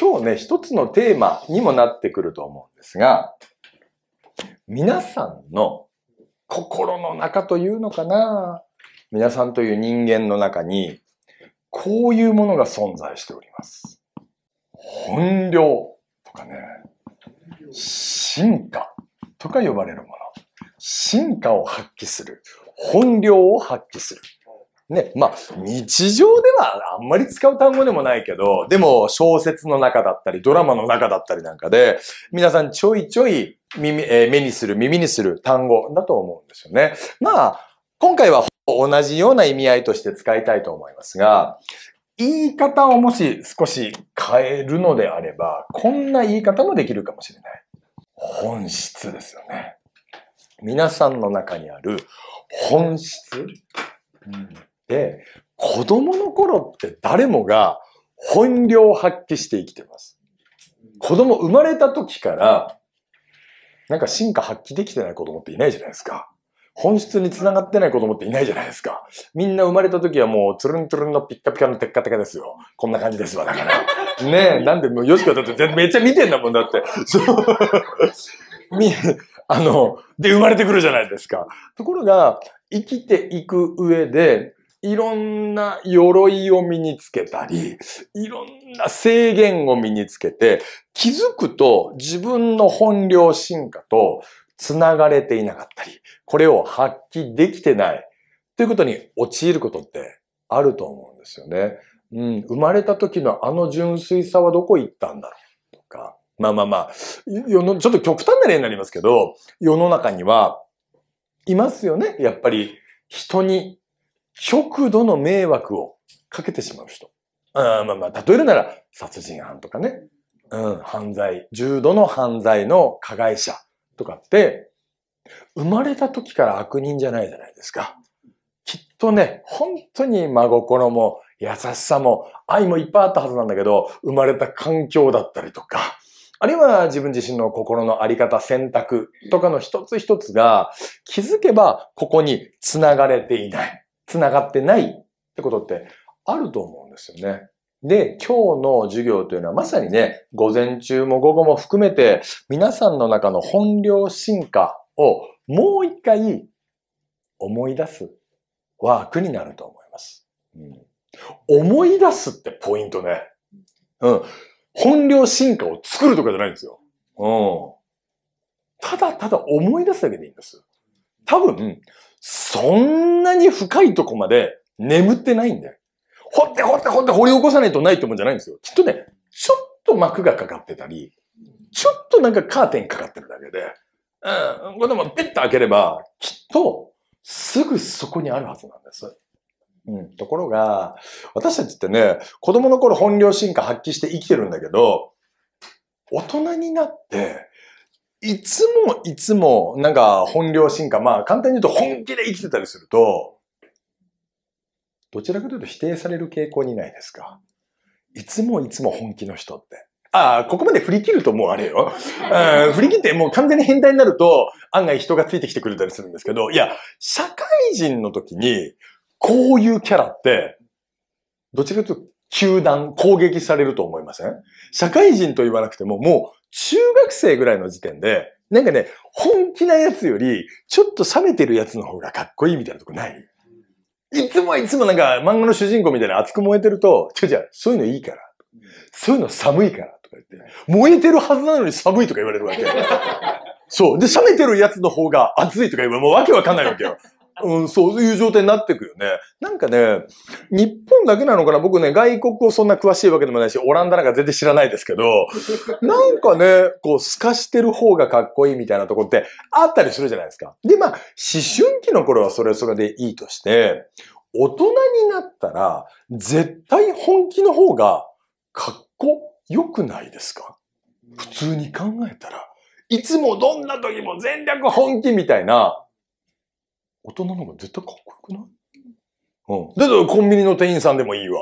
今日ね、一つのテーマにもなってくると思うんですが、皆さんの心の中というのかな皆さんという人間の中に、こういうものが存在しております。本領とかね、進化とか呼ばれるもの。進化を発揮する。本領を発揮する。ね、まあ、日常ではあんまり使う単語でもないけど、でも小説の中だったり、ドラマの中だったりなんかで、皆さんちょいちょい耳、えー、目にする、耳にする単語だと思うんですよね。まあ、今回は同じような意味合いとして使いたいと思いますが、言い方をもし少し変えるのであれば、こんな言い方もできるかもしれない。本質ですよね。皆さんの中にある本質で、子供の頃って誰もが本領発揮して生きてます。子供生まれた時から、なんか進化発揮できてない子供っていないじゃないですか。本質に繋がってない子供っていないじゃないですか。みんな生まれた時はもう、ツルンツルンのピッカピカのテッカテカですよ。こんな感じですわ、だから。ねえ、なんでもう、よしかだってめっちゃ見てんだもんだって。そう。み、あの、で生まれてくるじゃないですか。ところが、生きていく上で、いろんな鎧を身につけたり、いろんな制限を身につけて、気づくと自分の本領進化と繋がれていなかったり、これを発揮できてない、ということに陥ることってあると思うんですよね。うん、生まれた時のあの純粋さはどこ行ったんだろうとか、まあまあまあ、世の、ちょっと極端な例になりますけど、世の中には、いますよね。やっぱり、人に極度の迷惑をかけてしまう人。あまあまあ、例えるなら殺人犯とかね。うん、犯罪、重度の犯罪の加害者とかって、生まれた時から悪人じゃないじゃないですか。きっとね、本当に真心も優しさも愛もいっぱいあったはずなんだけど、生まれた環境だったりとか、あるいは自分自身の心のあり方、選択とかの一つ一つが気づけばここに繋がれていない。繋がってないってことってあると思うんですよね。で、今日の授業というのはまさにね、午前中も午後も含めて皆さんの中の本領進化をもう一回思い出すワークになると思います。うん、思い出すってポイントね。うん。本領進化を作るとかじゃないんですよ。うん。ただただ思い出すだけでいいんです。多分、そんなに深いとこまで眠ってないんだよ。掘って掘って掘って掘り起こさないとないと思うんじゃないんですよ。きっとね、ちょっと膜がかかってたり、ちょっとなんかカーテンかかってるだけで、うん、これでもペッと開ければ、きっとすぐそこにあるはずなんです。うん、ところが、私たちってね、子供の頃本領進化発揮して生きてるんだけど、大人になって、いつもいつも、なんか本領進化、まあ簡単に言うと本気で生きてたりすると、どちらかというと否定される傾向にないですか。いつもいつも本気の人って。ああ、ここまで振り切るともうあれよ。うん、振り切ってもう完全に変態になると、案外人がついてきてくれたりするんですけど、いや、社会人の時に、こういうキャラって、どちらかというと、球団、攻撃されると思いません社会人と言わなくても、もう、中学生ぐらいの時点で、なんかね、本気なやつより、ちょっと冷めてるやつの方がかっこいいみたいなとこないいつもいつもなんか漫画の主人公みたいな熱く燃えてると、ちょ、じゃあ、そういうのいいから。そういうの寒いから。とか言って、燃えてるはずなのに寒いとか言われるわけ。そう。で、冷めてるやつの方が熱いとか言われる。もうわけわかんないわけよ。うん、そういう状態になってくよね。なんかね、日本だけなのかな僕ね、外国をそんな詳しいわけでもないし、オランダなんか全然知らないですけど、なんかね、こう、透かしてる方がかっこいいみたいなとこってあったりするじゃないですか。で、まあ、思春期の頃はそれはそれでいいとして、大人になったら、絶対本気の方がかっこよくないですか普通に考えたら。いつもどんな時も全力本気みたいな、大人の方が絶対かっこよくないうん。だっコンビニの店員さんでもいいわ。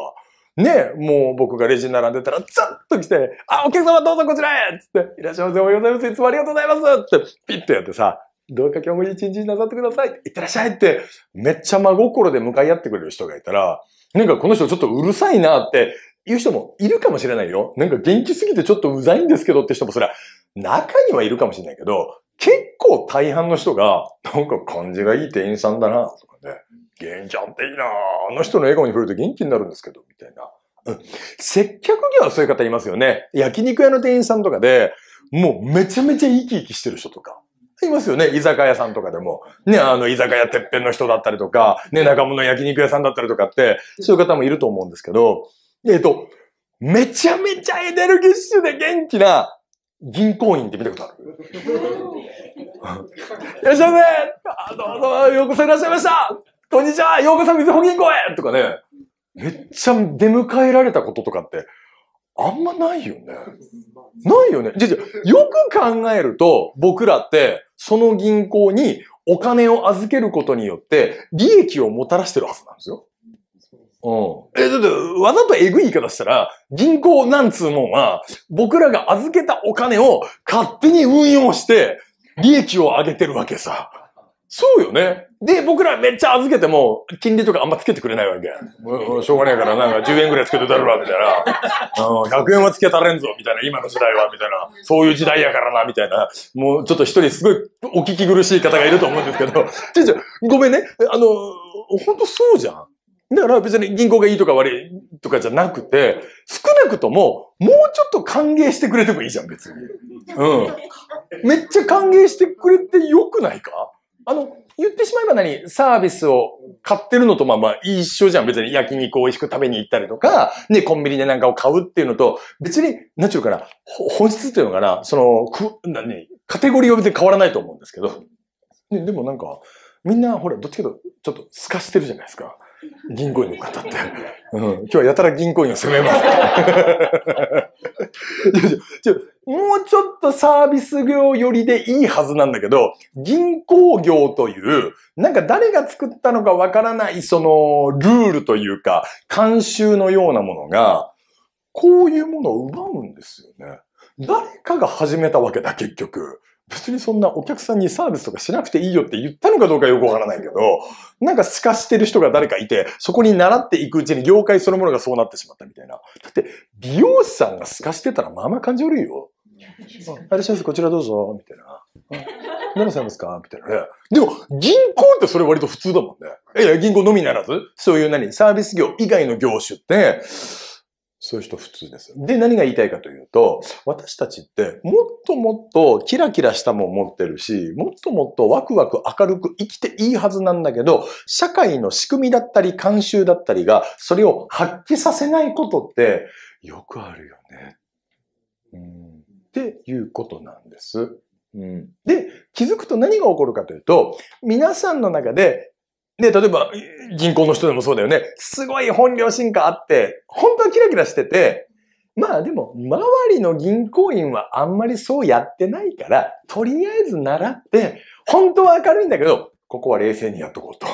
ねもう僕がレジに並んでたら、ザッと来て、あ、お客様どうぞこちらへつって、いらっしゃいませ、おはようございます。いつもありがとうございますって、ピッとやってさ、どうか今日も一日なさってください。いってらっしゃいって、めっちゃ真心で向かい合ってくれる人がいたら、なんかこの人ちょっとうるさいなって言う人もいるかもしれないよ。なんか元気すぎてちょっとうざいんですけどって人もそりゃ、中にはいるかもしれないけど、結構大半の人が、なんか感じがいい店員さんだな、とかね、元ちゃんっていいな、あの人の笑顔に触れると元気になるんですけど、みたいな。うん、接客業はそういう方いますよね。焼肉屋の店員さんとかで、もうめちゃめちゃ生き生きしてる人とか。いますよね。居酒屋さんとかでも。ね、あの、居酒屋てっぺんの人だったりとか、ね、仲間の焼肉屋さんだったりとかって、そういう方もいると思うんですけど、えっと、めちゃめちゃエネルギッシュで元気な、銀行員って見たことある いらっしゃいませどうぞ、ようこそいらっしゃいましたこんにちはようこそみずほ銀行へとかね、めっちゃ出迎えられたこととかって、あんまないよね。ないよね。じゃじゃ、よく考えると、僕らって、その銀行にお金を預けることによって、利益をもたらしてるはずなんですよ。うん。え、だって、わざとえぐい言い方したら、銀行なんつうもんは、僕らが預けたお金を勝手に運用して、利益を上げてるわけさ。そうよね。で、僕らめっちゃ預けても、金利とかあんまつけてくれないわけ。うしょうがないから、なんか10円ぐらいつけてたるわ、みたいな。うん、100円はつけたれんぞ、みたいな。今の時代は、みたいな。そういう時代やからな、みたいな。もうちょっと一人すごいお聞き苦しい方がいると思うんですけど。ちょ、ちょ、ごめんね。あの、ほんとそうじゃん。だから別に銀行がいいとか悪いとかじゃなくて、少なくとも、もうちょっと歓迎してくれてもいいじゃん、別に。うん。めっちゃ歓迎してくれてよくないかあの、言ってしまえば何サービスを買ってるのとまあまあ一緒じゃん。別に焼肉を美味しく食べに行ったりとか、ね、コンビニでなんかを買うっていうのと、別に、なんちゅうかな、本質っていうのかな、その、く、なに、カテゴリーは別に変わらないと思うんですけど。ね、でもなんか、みんな、ほら、どっちかと、ちょっと透かしてるじゃないですか。銀行員の方って、うん、今日はやたら銀行員を責めますもうちょっとサービス業寄りでいいはずなんだけど、銀行業という、なんか誰が作ったのかわからないそのルールというか、慣習のようなものが、こういうものを奪うんですよね。誰かが始めたわけだ、結局。別にそんなお客さんにサービスとかしなくていいよって言ったのかどうかよくわからないけど、なんか透かしてる人が誰かいて、そこに習っていくうちに業界そのものがそうなってしまったみたいな。だって、美容師さんが透かしてたらまあまあ感じ悪いよ。あいらっしゃいませ、こちらどうぞ、みたいな。何されますかみたいなね。でも、銀行ってそれ割と普通だもんね。いや、銀行のみならず、そういう何、サービス業以外の業種って、そういう人普通です。で、何が言いたいかというと、私たちってもっともっとキラキラしたもん持ってるし、もっともっとワクワク明るく生きていいはずなんだけど、社会の仕組みだったり慣習だったりが、それを発揮させないことってよくあるよね。うん、っていうことなんです。うん、で、気づくと何が起こるかというと、皆さんの中でで、例えば、銀行の人でもそうだよね。すごい本領進化あって、本当はキラキラしてて、まあでも、周りの銀行員はあんまりそうやってないから、とりあえず習って、本当は明るいんだけど、ここは冷静にやっとこうと。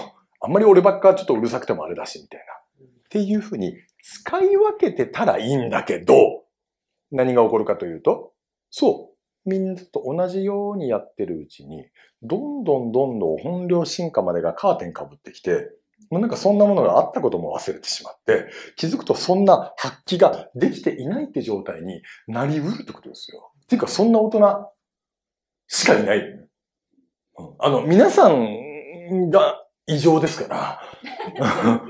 あんまり俺ばっかちょっとうるさくてもあれだし、みたいな。っていうふうに、使い分けてたらいいんだけど、何が起こるかというと、そう、みんなと同じようにやってるうちに、どんどんどんどん本領進化までがカーテンかぶってきて、なんかそんなものがあったことも忘れてしまって、気づくとそんな発揮ができていないって状態になりうるってことですよ。っていうかそんな大人しかいない。うん、あの、皆さんが異常ですから。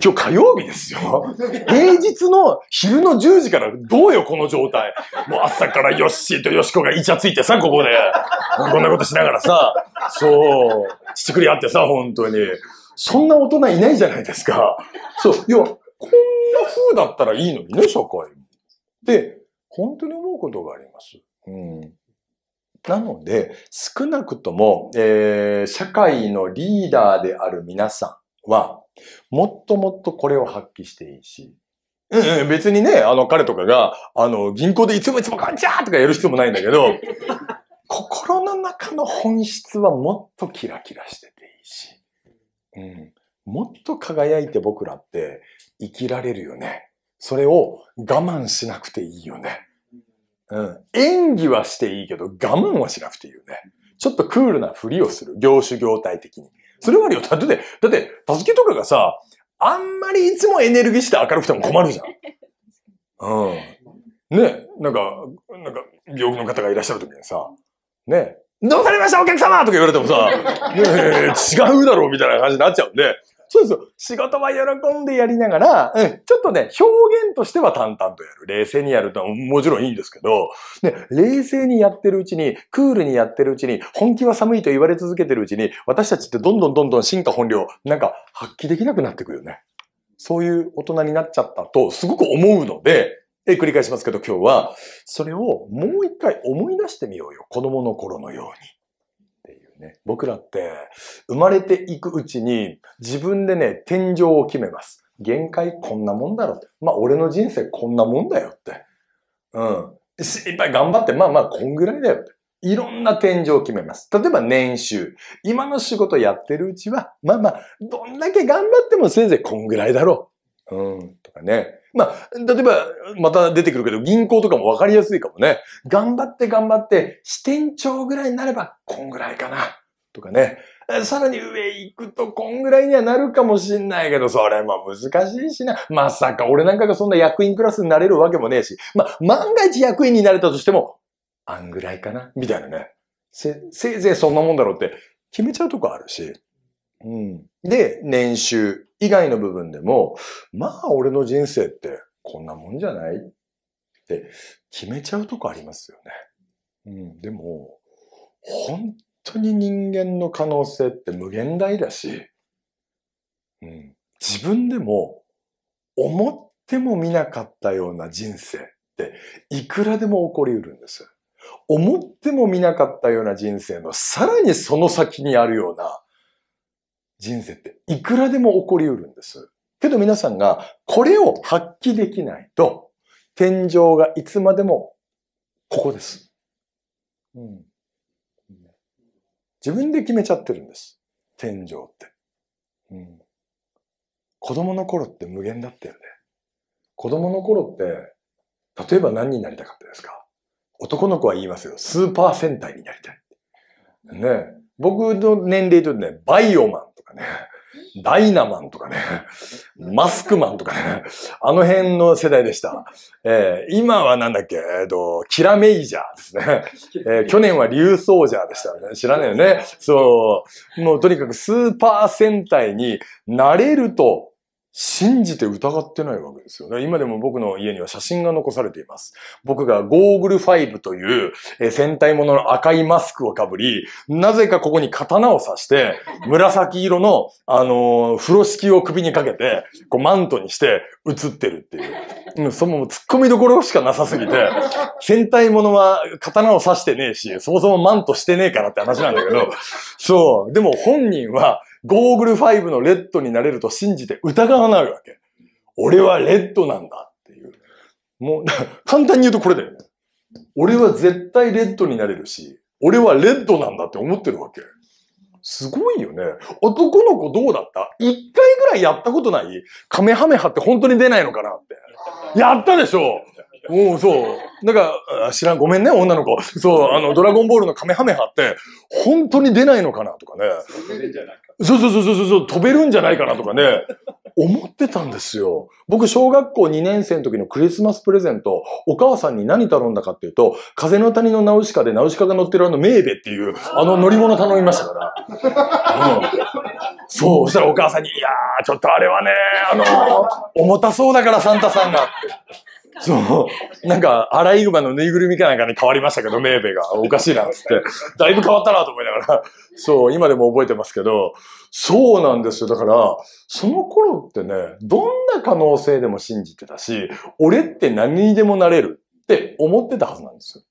今日火曜日ですよ。平日の昼の10時からどうよ、この状態。もう朝からヨッシーとヨシコがイチャついてさ、ここで。こんなことしながらさ、そう、ちくりあってさ、本当に。そんな大人いないじゃないですか。そう、いや、こんな風だったらいいのにね、社会。で、本当に思うことがあります。うん。なので、少なくとも、えー、社会のリーダーである皆さんは、もっともっとこれを発揮していいし。うんうん、別にね、あの、彼とかが、あの、銀行でいつもいつもガンチャーとかやる必要もないんだけど、心の中の本質はもっとキラキラしてていいし、うん、もっと輝いて僕らって生きられるよね。それを我慢しなくていいよね。うん、演技はしていいけど我慢はしなくていいよね。ちょっとクールなふりをする。業種業態的に。それはよ、を、だって、だって、たすきとかがさ、あんまりいつもエネルギーして明るくても困るじゃん。うん。ね、なんか、なんか、病気の方がいらっしゃるときにさ、ね、どうされましたお客様とか言われてもさ、ね、違うだろうみたいな感じになっちゃうんで、そうですよ。仕事は喜んでやりながら、うん、ちょっとね、表現としては淡々とやる。冷静にやるともちろんいいんですけど、ね、冷静にやってるうちに、クールにやってるうちに、本気は寒いと言われ続けてるうちに、私たちってどんどんどんどん進化本領、なんか発揮できなくなってくるよね。そういう大人になっちゃったと、すごく思うので、え、繰り返しますけど今日は、それをもう一回思い出してみようよ。子供の頃のように。ね。僕らって生まれていくうちに自分でね、天井を決めます。限界こんなもんだろって。まあ俺の人生こんなもんだよって。うん。いっぱい頑張って、まあまあこんぐらいだよって。いろんな天井を決めます。例えば年収。今の仕事やってるうちは、まあまあ、どんだけ頑張ってもせいぜいこんぐらいだろう。うん。とかね。まあ、例えば、また出てくるけど、銀行とかもわかりやすいかもね。頑張って頑張って、支店長ぐらいになれば、こんぐらいかな。とかね。さらに上行くとこんぐらいにはなるかもしんないけど、それも難しいしな。まさか俺なんかがそんな役員クラスになれるわけもねえし。まあ、万が一役員になれたとしても、あんぐらいかなみたいなね。せ、せいぜいそんなもんだろうって決めちゃうとこあるし。うん、で、年収以外の部分でも、まあ俺の人生ってこんなもんじゃないって決めちゃうとこありますよね。うん、でも、本当に人間の可能性って無限大だし、うん、自分でも思っても見なかったような人生っていくらでも起こりうるんです。思っても見なかったような人生のさらにその先にあるような人生っていくらでも起こりうるんです。けど皆さんがこれを発揮できないと、天井がいつまでもここです。うん、自分で決めちゃってるんです。天井って。うん、子供の頃って無限だったよね。子供の頃って、例えば何になりたかったですか男の子は言いますよ。スーパー戦隊になりたい。ねえ。僕の年齢とね、バイオマンとかね、ダイナマンとかね、マスクマンとかね、あの辺の世代でした。えー、今はなんだっけ、えっ、ー、と、キラメイジャーですね。えー、去年はリュウソウジャーでしたね。知らないよね。そう。もうとにかくスーパー戦隊になれると信じて疑ってないわけですよね。今でも僕の家には写真が残されています。僕がゴーグル5という戦隊ものの赤いマスクをかぶり、なぜかここに刀を刺して、紫色の、あのー、風呂敷を首にかけて、こうマントにして映ってるっていう。その突っ込みどころしかなさすぎて、戦隊ものは刀を刺してねえし、そもそもマントしてねえからって話なんだけど、そう。でも本人は、ゴーグル5のレッドになれると信じて疑わないわけ。俺はレッドなんだっていう。もう、簡単に言うとこれだよね。俺は絶対レッドになれるし、俺はレッドなんだって思ってるわけ。すごいよね。男の子どうだった一回ぐらいやったことないカメハメハって本当に出ないのかなって。やったでしょおおそう。なんか、知らん、ごめんね、女の子。そう、あの、ドラゴンボールのカメハメハって、本当に出ないのかなとかね。そうそうそうそうそう、飛べるんじゃないかなとかね。思ってたんですよ。僕、小学校2年生の時のクリスマスプレゼント、お母さんに何頼んだかっていうと、風の谷のナウシカでナウシカが乗ってるあのメーベっていう、あの乗り物頼みましたから。うん、そう、そしたらお母さんに、いやー、ちょっとあれはね、あの、重たそうだからサンタさんが。そう。なんか、アライグマのぬいぐるみかなんかに変わりましたけど、メーベが。おかしいな、つって。だいぶ変わったな、と思いながら。そう、今でも覚えてますけど、そうなんですよ。だから、その頃ってね、どんな可能性でも信じてたし、俺って何にでもなれるって思ってたはずなんですよ。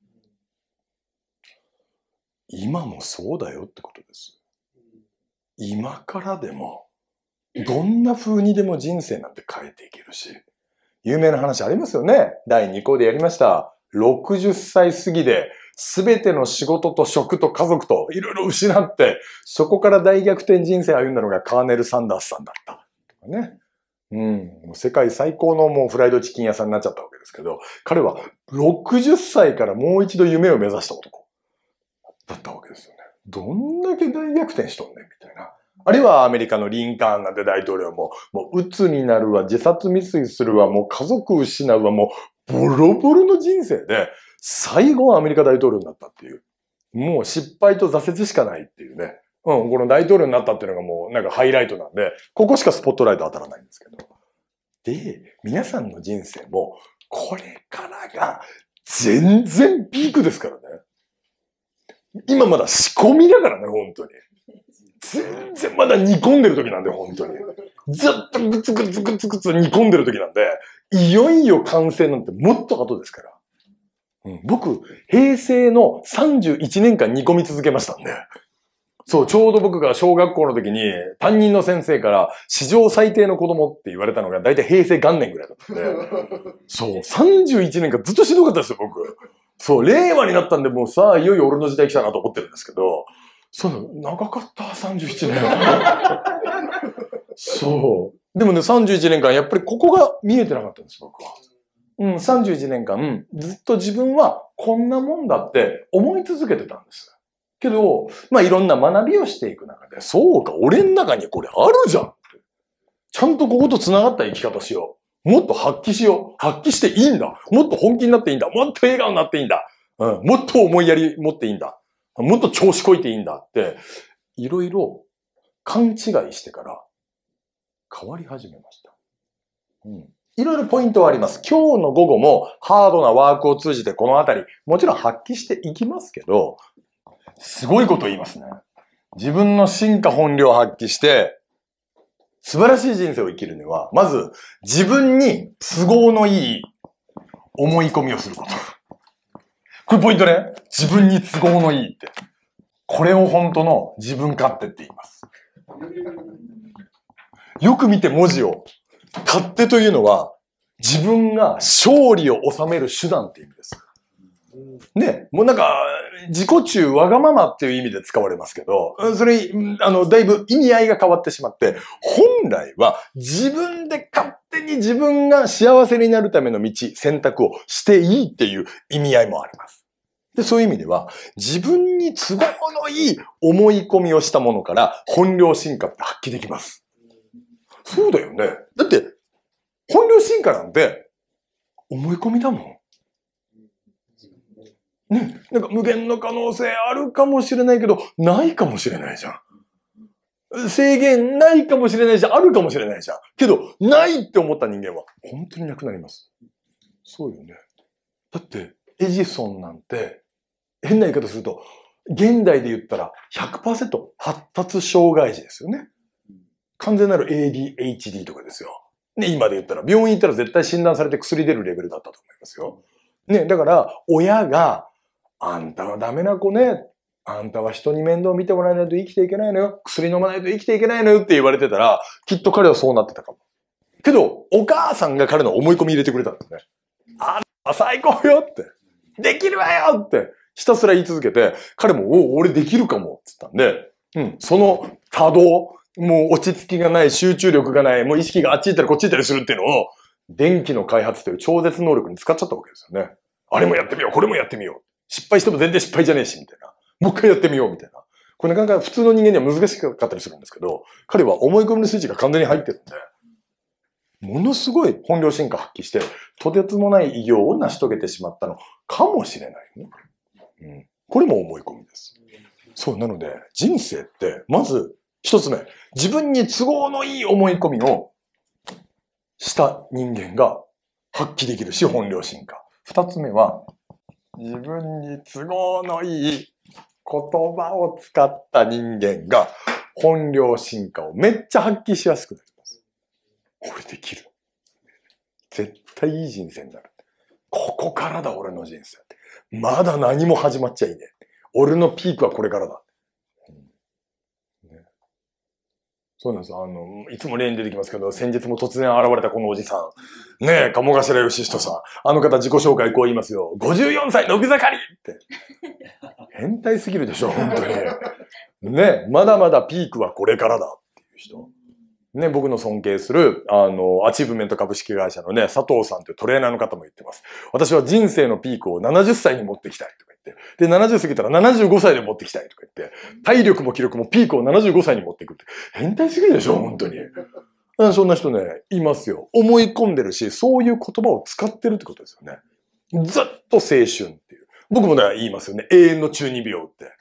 今もそうだよってことです。今からでも、どんな風にでも人生なんて変えていけるし、有名な話ありますよね。第2項でやりました。60歳過ぎで、すべての仕事と職と家族といろいろ失って、そこから大逆転人生を歩んだのがカーネル・サンダースさんだった。とかね。うん。世界最高のもうフライドチキン屋さんになっちゃったわけですけど、彼は60歳からもう一度夢を目指した男だったわけですよね。どんだけ大逆転しとんねんみたいな。あるいはアメリカのリンカーンなんて大統領も、もう鬱になるわ、自殺未遂するわ、もう家族失うわ、もうボロボロの人生で、最後はアメリカ大統領になったっていう。もう失敗と挫折しかないっていうね。うん、この大統領になったっていうのがもうなんかハイライトなんで、ここしかスポットライト当たらないんですけど。で、皆さんの人生も、これからが全然ピークですからね。今まだ仕込みだからね、本当に。全然まだ煮込んでる時なんで、本当に。ずっとグツグツグツグツ煮込んでる時なんで、いよいよ完成なんてもっと後ですから。うん、僕、平成の31年間煮込み続けましたんで。そう、ちょうど僕が小学校の時に、担任の先生から、史上最低の子供って言われたのが、大体平成元年ぐらいだったんで、そう、31年間ずっとしんどかったですよ、僕。そう、令和になったんで、もうさあ、いよいよ俺の時代来たなと思ってるんですけど、そう、長かった、31年。そう。でもね、31年間、やっぱりここが見えてなかったんです、僕は。うん、31年間、ずっと自分はこんなもんだって思い続けてたんです。けど、まあ、いろんな学びをしていく中で、そうか、俺の中にこれあるじゃんちゃんとここと繋がった生き方しよう。もっと発揮しよう。発揮していいんだ。もっと本気になっていいんだ。もっと笑顔になっていいんだ。うん、もっと思いやり持っていいんだ。もっと調子こいていいんだって、いろいろ勘違いしてから変わり始めました。うん。いろいろポイントはあります。今日の午後もハードなワークを通じてこのあたり、もちろん発揮していきますけど、すごいこと言いますね。自分の進化本領を発揮して、素晴らしい人生を生きるには、まず自分に都合のいい思い込みをすること。これポイントね。自分に都合のいいって。これを本当の自分勝手って言います。よく見て文字を。勝手というのは、自分が勝利を収める手段って意味です。ね、もうなんか、自己中わがままっていう意味で使われますけど、それ、あの、だいぶ意味合いが変わってしまって、本来は自分で勝手に自分が幸せになるための道、選択をしていいっていう意味合いもあります。で、そういう意味では、自分に都合のいい思い込みをしたものから本領進化って発揮できます。そうだよね。だって、本領進化なんて、思い込みだもん。ね、なんか無限の可能性あるかもしれないけど、ないかもしれないじゃん。制限ないかもしれないじん、あるかもしれないじゃん。けど、ないって思った人間は、本当になくなります。そうよね。だって、エジソンなんて、変な言い方すると、現代で言ったら100%発達障害児ですよね。完全なる ADHD とかですよ。ね、今で言ったら、病院行ったら絶対診断されて薬出るレベルだったと思いますよ。ね、だから、親が、あんたはダメな子ね。あんたは人に面倒見てもらえないと生きていけないのよ。薬飲まないと生きていけないのよって言われてたら、きっと彼はそうなってたかも。けど、お母さんが彼の思い込み入れてくれたんですね。あ、最高よって。できるわよって。ひたすら言い続けて、彼も、お俺できるかも、つったんで、うん、その多動、もう落ち着きがない、集中力がない、もう意識があっち行ったりこっち行ったりするっていうのを、電気の開発という超絶能力に使っちゃったわけですよね。あれもやってみよう、これもやってみよう。失敗しても全然失敗じゃねえし、みたいな。もう一回やってみよう、みたいな。これなかなか普通の人間には難しかったりするんですけど、彼は思い込みのスイッチが完全に入ってるんで、ものすごい本領進化発揮して、とてつもない偉業を成し遂げてしまったのかもしれない、ね。うん。これも思い込みです。そう、なので、人生って、まず、一つ目、自分に都合のいい思い込みをした人間が発揮できるし、本領進化。二つ目は、自分に都合のいい言葉を使った人間が本領進化をめっちゃ発揮しやすくなります。これできる。絶対いい人生になる。ここからだ、俺の人生って。まだ何も始まっちゃいねえ。俺のピークはこれからだ。そうなんですよ。あの、いつも例に出てきますけど、先日も突然現れたこのおじさん。ねえ、鴨頭義人さん。あの方自己紹介こう言いますよ。54歳伸び盛りって。変態すぎるでしょ、本当に。ねえ、まだまだピークはこれからだっていう人。ね、僕の尊敬する、あの、アチーブメント株式会社のね、佐藤さんというトレーナーの方も言ってます。私は人生のピークを70歳に持ってきたいとか言って。で、70過ぎたら75歳で持ってきたいとか言って。体力も気力もピークを75歳に持っていくって。変態すぎでしょ、本当に。そんな人ね、いますよ。思い込んでるし、そういう言葉を使ってるってことですよね。ずっと青春僕もね、言いますよね。永遠の中二病って。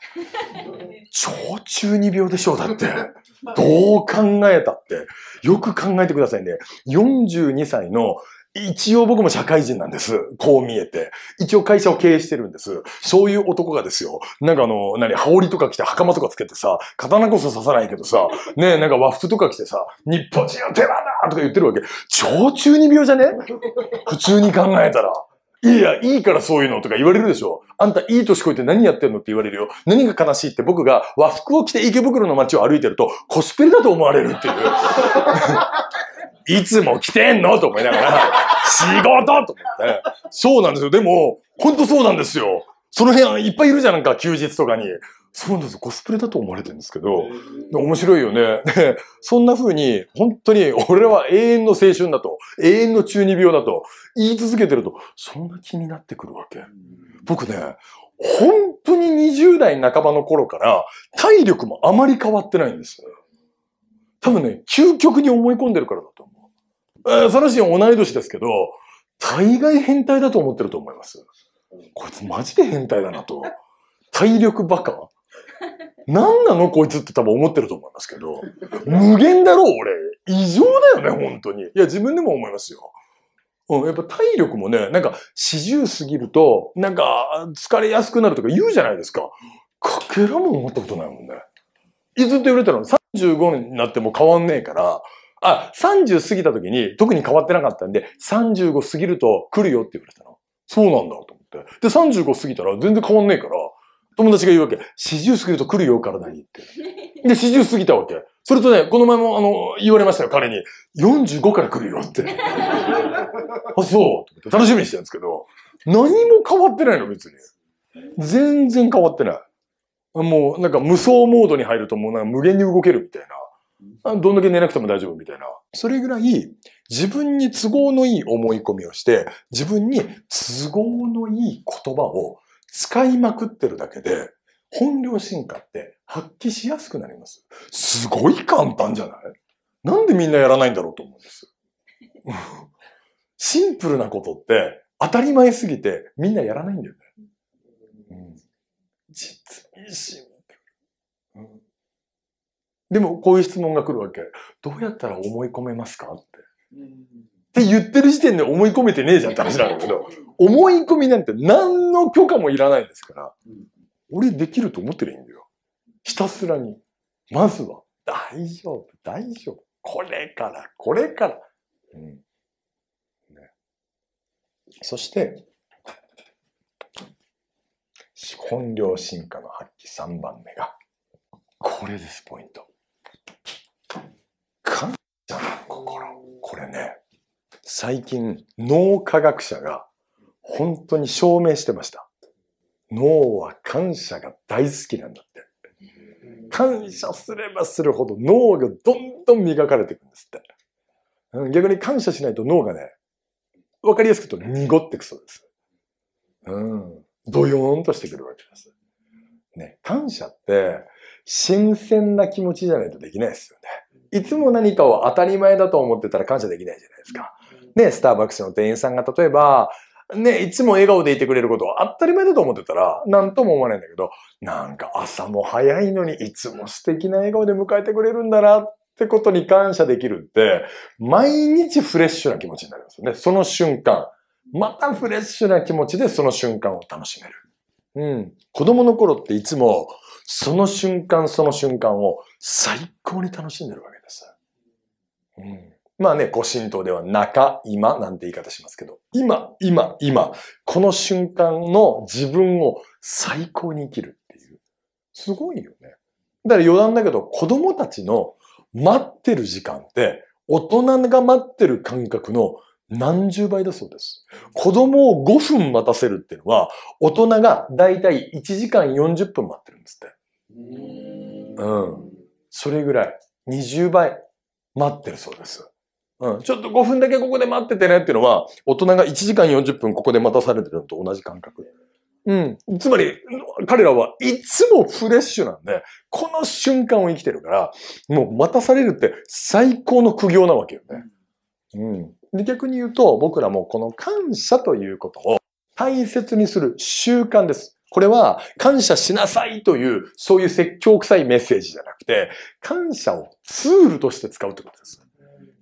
超中二病でしょう、だって。どう考えたって。よく考えてくださいね。42歳の一応僕も社会人なんです。こう見えて。一応会社を経営してるんです。そういう男がですよ。なんかあの、何、羽織とか着て袴とかつけてさ、刀こそ刺さないけどさ、ねえ、なんか和服とか着てさ、日本中手間だとか言ってるわけ。超中二病じゃね普通に考えたら。いや、いいからそういうのとか言われるでしょ。あんたいい年こいて何やってんのって言われるよ。何が悲しいって僕が和服を着て池袋の街を歩いてるとコスプレだと思われるっていう。いつも着てんのと思いながら、仕事と思って。そうなんですよ。でも、ほんとそうなんですよ。その辺いっぱいいるじゃんか、休日とかに。そうなんです。コスプレだと思われてるんですけど、面白いよね。そんな風に、本当に俺は永遠の青春だと、永遠の中二病だと言い続けてると、そんな気になってくるわけ。僕ね、本当に20代半ばの頃から体力もあまり変わってないんです。多分ね、究極に思い込んでるからだと思う。えー、その人ン同い年ですけど、大概変態だと思ってると思います。こいつマジで変態だなと。体力バカ何なのこいつって多分思ってると思いますけど、無限だろ俺。異常だよね、本当に。いや、自分でも思いますよ。うん、やっぱ体力もね、なんか40過ぎると、なんか疲れやすくなるとか言うじゃないですか。かけらも思ったことないもんね。いずっと言われたの35になっても変わんねえから、あ、30過ぎた時に特に変わってなかったんで、35過ぎると来るよって言われたの。そうなんだと思って。で、35過ぎたら全然変わんねえから、友達が言うわけ。四十過ぎると来るよ、体にって。で、四十過ぎたわけ。それとね、この前も、あの、言われましたよ、彼に。45から来るよって。あ、そう。楽しみにしてるんですけど、何も変わってないの、別に。全然変わってない。もう、なんか無双モードに入るともうなんか無限に動けるみたいな。どんだけ寝なくても大丈夫みたいな。それぐらい自分に都合のいい思い込みをして、自分に都合のいい言葉を使いまくってるだけで、本領進化って発揮しやすくなります。すごい簡単じゃないなんでみんなやらないんだろうと思うんです。シンプルなことって当たり前すぎてみんなやらないんだよね。うん、実にシンプル、うん。でもこういう質問が来るわけ。どうやったら思い込めますかって。って言ってる時点で思い込めてねえじゃんって話なんだけど、思い込みなんて何の許可もいらないですから、俺できると思ってりゃいいんだよ。ひたすらに。まずは、大丈夫、大丈夫。これから、これから。うんね、そして、本領進化の発揮3番目が、これです、ポイント。感謝の心。これね。最近、脳科学者が本当に証明してました。脳は感謝が大好きなんだって。感謝すればするほど脳がどんどん磨かれていくんですって。逆に感謝しないと脳がね、わかりやすく言うと濁ってくそうです。うん。ドヨーンとしてくるわけです。ね、感謝って、新鮮な気持ちじゃないとできないですよね。いつも何かを当たり前だと思ってたら感謝できないじゃないですか。ね、スターバックスの店員さんが例えば、ね、いつも笑顔でいてくれることは当たり前だと思ってたら、なんとも思わないんだけど、なんか朝も早いのにいつも素敵な笑顔で迎えてくれるんだなってことに感謝できるって、毎日フレッシュな気持ちになりますよね。その瞬間。またフレッシュな気持ちでその瞬間を楽しめる。うん。子供の頃っていつも、その瞬間その瞬間を最高に楽しんでるわけです。うん。まあね、ご神道では中、今なんて言い方しますけど、今、今、今、この瞬間の自分を最高に生きるっていう。すごいよね。だから余談だけど、子供たちの待ってる時間って、大人が待ってる感覚の何十倍だそうです。子供を5分待たせるっていうのは、大人がだいたい1時間40分待ってるんですって。うん。それぐらい、20倍待ってるそうです。うん、ちょっと5分だけここで待っててねっていうのは、大人が1時間40分ここで待たされてるのと同じ感覚。うん。つまり、彼らはいつもフレッシュなんで、この瞬間を生きてるから、もう待たされるって最高の苦行なわけよね。うん。で、逆に言うと、僕らもこの感謝ということを大切にする習慣です。これは感謝しなさいという、そういう説教臭いメッセージじゃなくて、感謝をツールとして使うってことです。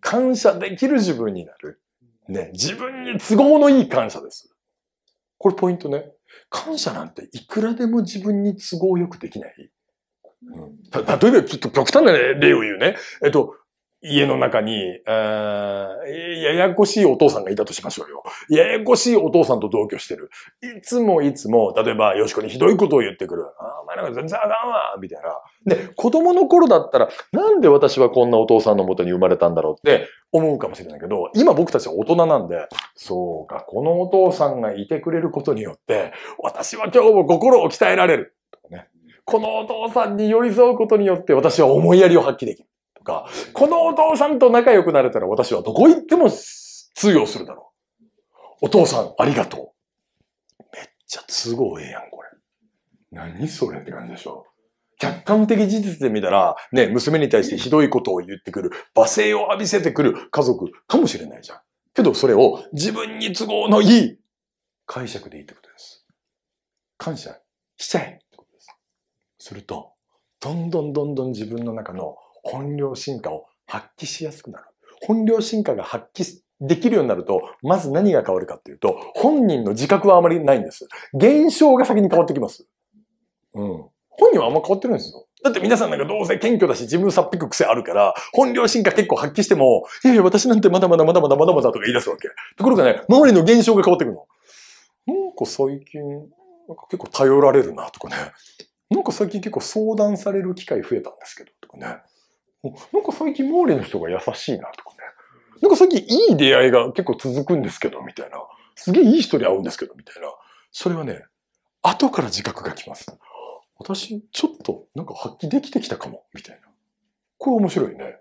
感謝できる自分になる。ね、自分に都合のいい感謝です。これポイントね。感謝なんていくらでも自分に都合よくできない。うん、例えば、ちょっと極端な例を言うね。えっと、家の中に、ややこしいお父さんがいたとしましょうよ。ややこしいお父さんと同居してる。いつもいつも、例えば、よしこにひどいことを言ってくる。あ、お前なんか全然あかんわみたいな。で、子供の頃だったら、なんで私はこんなお父さんのもとに生まれたんだろうって思うかもしれないけど、今僕たちは大人なんで、そうか、このお父さんがいてくれることによって、私は今日も心を鍛えられる。とかね。このお父さんに寄り添うことによって、私は思いやりを発揮できる。か、このお父さんと仲良くなれたら私はどこ行っても通用するだろう。お父さん、ありがとう。めっちゃ都合ええやん、これ。何それって感じでしょ。客観的事実で見たら、ね、娘に対してひどいことを言ってくる、罵声を浴びせてくる家族かもしれないじゃん。けどそれを自分に都合のいい解釈でいいってことです。感謝しちゃえってことです。すると、どんどんどんどん自分の中の本領進化を発揮しやすくなる。本領進化が発揮できるようになると、まず何が変わるかっていうと、本人の自覚はあまりないんです。現象が先に変わってきます。うん。本人はあんま変わってるんですよ。だって皆さんなんかどうせ謙虚だし自分さっぴく癖あるから、本領進化結構発揮しても、いやいや私なんてまだまだまだまだまだまだとか言い出すわけ。ところがね、周りの現象が変わってくるの。なんか最近、なんか結構頼られるなとかね。なんか最近結構相談される機会増えたんですけど、とかね。なんか最近周りの人が優しいなとかね。なんか最近いい出会いが結構続くんですけど、みたいな。すげえいい人に会うんですけど、みたいな。それはね、後から自覚がきます。私、ちょっとなんか発揮できてきたかも、みたいな。これ面白いね。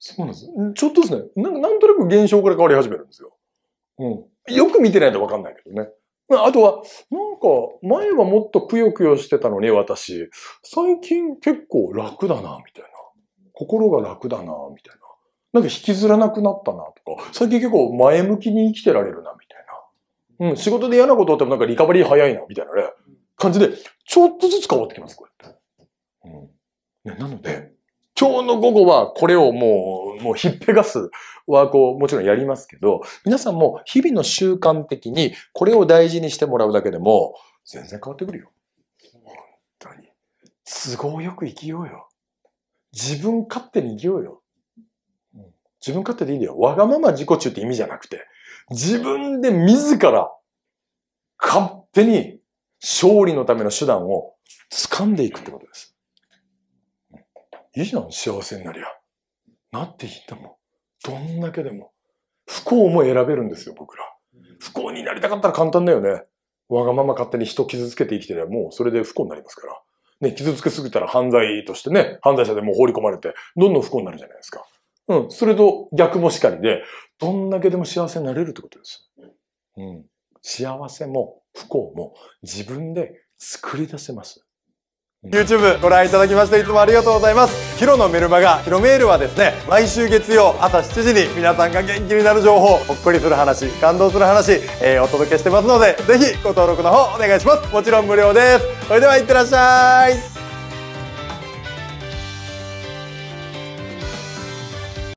そうなんです。ちょっとですね、なんかなんとなく現象から変わり始めるんですよ。うん。よく見てないとわかんないけどね。あとは、なんか、前はもっとくよくよしてたのに、私。最近結構楽だな、みたいな。心が楽だな、みたいな。なんか引きずらなくなったな、とか。最近結構前向きに生きてられるな、みたいな。うん、仕事で嫌なことあってもなんかリカバリー早いな、みたいなね。感じで、ちょっとずつ変わってきます、これ。うん。ね、なので、今日の午後はこれをもう、もうひっぺがすワークをもちろんやりますけど、皆さんも日々の習慣的にこれを大事にしてもらうだけでも、全然変わってくるよ。本当に。都合よく生きようよ。自分勝手に生きようよ。自分勝手でいいんだよ。わがまま自己中って意味じゃなくて、自分で自ら勝手に勝利のための手段を掴んでいくってことです。いいじゃん、幸せになりゃ。なっていっても、どんだけでも。不幸も選べるんですよ、僕ら。不幸になりたかったら簡単だよね。わがまま勝手に人傷つけて生きてればもうそれで不幸になりますから。ね、傷つけすぎたら犯罪としてね、犯罪者でも放り込まれて、どんどん不幸になるじゃないですか。うん。それと逆もしかりで、どんだけでも幸せになれるってことです。うん。幸せも不幸も自分で作り出せます。YouTube ご覧いただきましていつもありがとうございます。ヒロのメルマガ、ヒロメールはですね、毎週月曜朝7時に皆さんが元気になる情報、ほっこりする話、感動する話、えー、お届けしてますので、ぜひご登録の方お願いします。もちろん無料です。それではいってらっしゃい。